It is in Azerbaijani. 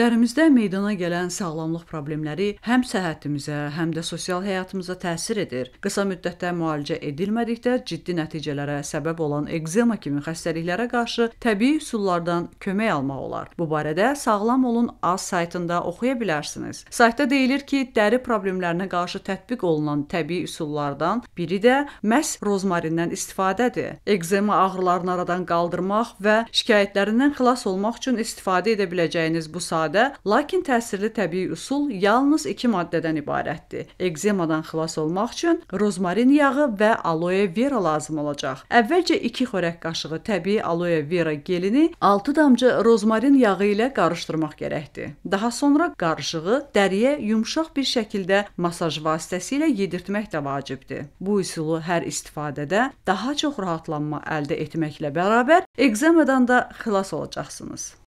Dərimizdə meydana gələn sağlamlıq problemləri həm səhhətimizə, həm də sosial həyatımıza təsir edir. Qısa müddətdə müalicə edilmədikdə ciddi nəticələrə səbəb olan ekzema kimi xəstəliklərə qarşı təbii üsullardan kömək almaq olar. Bu barədə Sağlam olun az saytında oxuya bilərsiniz. Saytda deyilir ki, dəri problemlərinə qarşı tətbiq olunan təbii üsullardan biri də məhz rozmarindən istifadədir. Ekzema ağrılarını aradan qaldırmaq və şikayətlərindən xilas olmaq üçün istifadə edə biləcəyiniz bu sayt sadə, lakin təsirli təbii üsul yalnız 2 maddədən ibarətdir. Ekzemadan xilas olmaq üçün rozmarin yağı və aloe vera lazım olacaq. Əvvəlcə 2 xörək qaşığı təbii aloe vera gelini 6 damcı rozmarin yağı ilə qarışdırmaq gərəkdir. Daha sonra qarışığı dəriyə yumşaq bir şəkildə masaj vasitəsilə yedirtmək də vacibdir. Bu üsulu hər istifadədə daha çox rahatlanma əldə etməklə bərabər ekzemadan da xilas olacaqsınız.